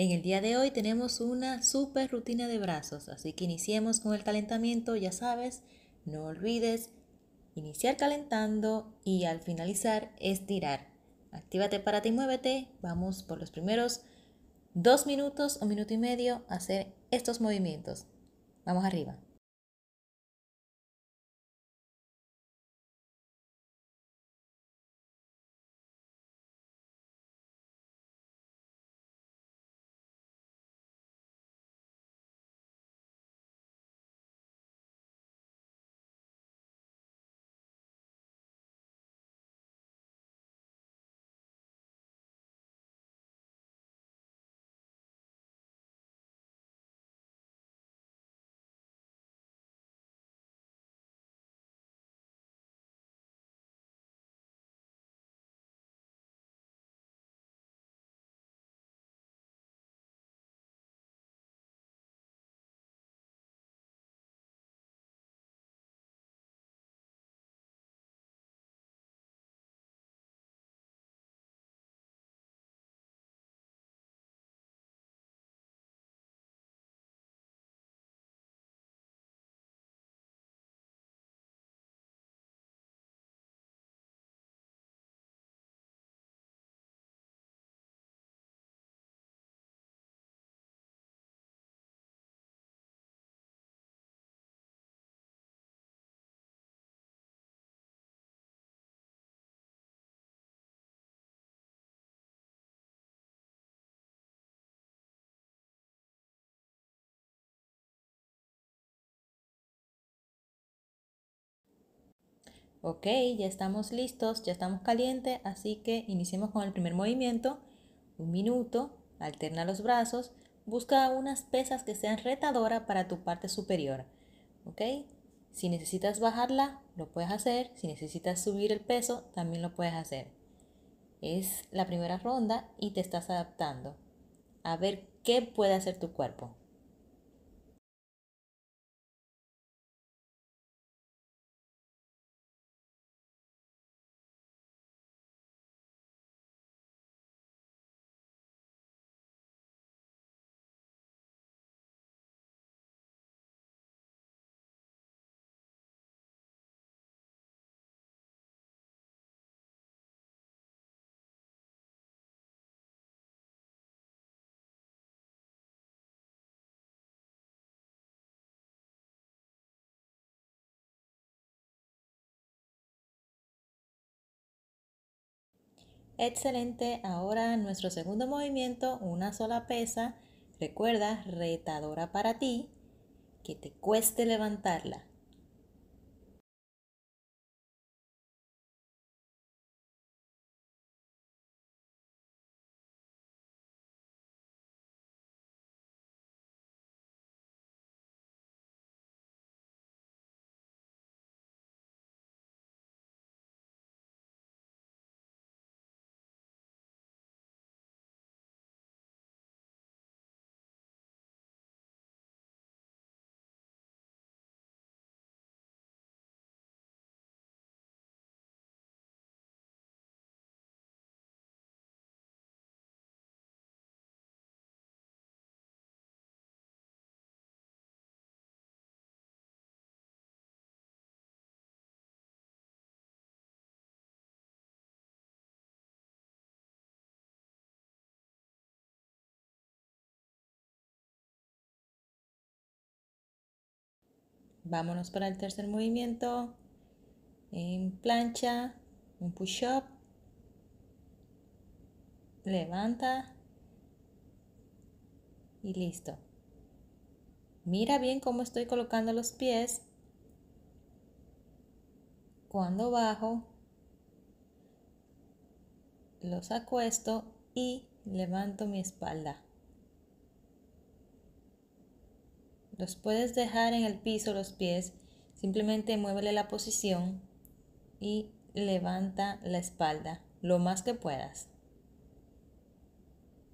En el día de hoy tenemos una super rutina de brazos, así que iniciemos con el calentamiento, ya sabes, no olvides iniciar calentando y al finalizar estirar. Actívate, para y muévete. Vamos por los primeros dos minutos o minuto y medio a hacer estos movimientos. Vamos arriba. Ok, ya estamos listos, ya estamos calientes, así que iniciemos con el primer movimiento. Un minuto, alterna los brazos, busca unas pesas que sean retadoras para tu parte superior. Ok, si necesitas bajarla, lo puedes hacer. Si necesitas subir el peso, también lo puedes hacer. Es la primera ronda y te estás adaptando a ver qué puede hacer tu cuerpo. Excelente, ahora nuestro segundo movimiento, una sola pesa. Recuerda, retadora para ti, que te cueste levantarla. Vámonos para el tercer movimiento. En plancha, un push-up. Levanta. Y listo. Mira bien cómo estoy colocando los pies. Cuando bajo, los acuesto y levanto mi espalda. Los puedes dejar en el piso los pies, simplemente muévele la posición y levanta la espalda lo más que puedas.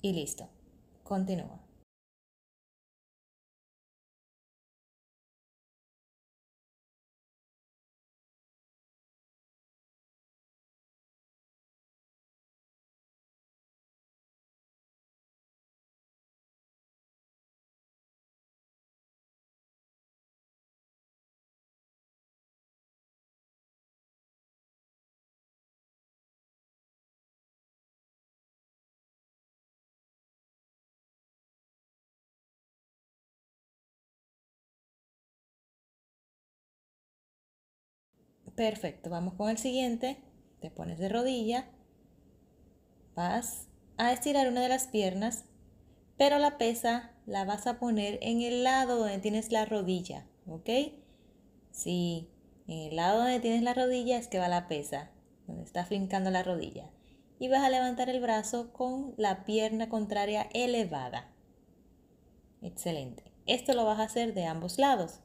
Y listo, continúa. Perfecto, vamos con el siguiente. Te pones de rodilla. Vas a estirar una de las piernas, pero la pesa la vas a poner en el lado donde tienes la rodilla, ¿ok? Si en el lado donde tienes la rodilla es que va la pesa, donde está fincando la rodilla. Y vas a levantar el brazo con la pierna contraria elevada. Excelente. Esto lo vas a hacer de ambos lados.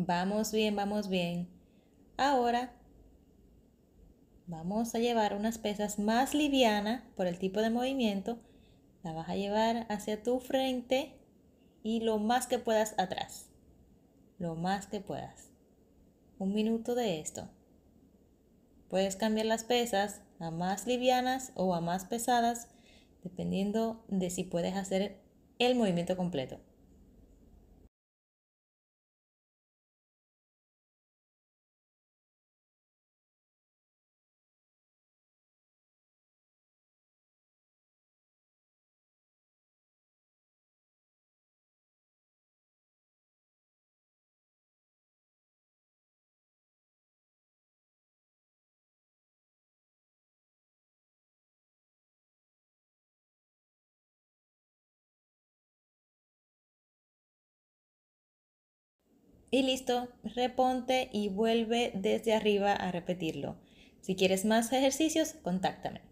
Vamos bien, vamos bien. Ahora vamos a llevar unas pesas más livianas por el tipo de movimiento. La vas a llevar hacia tu frente y lo más que puedas atrás. Lo más que puedas. Un minuto de esto. Puedes cambiar las pesas a más livianas o a más pesadas, dependiendo de si puedes hacer el movimiento completo. Y listo, reponte y vuelve desde arriba a repetirlo. Si quieres más ejercicios, contáctame.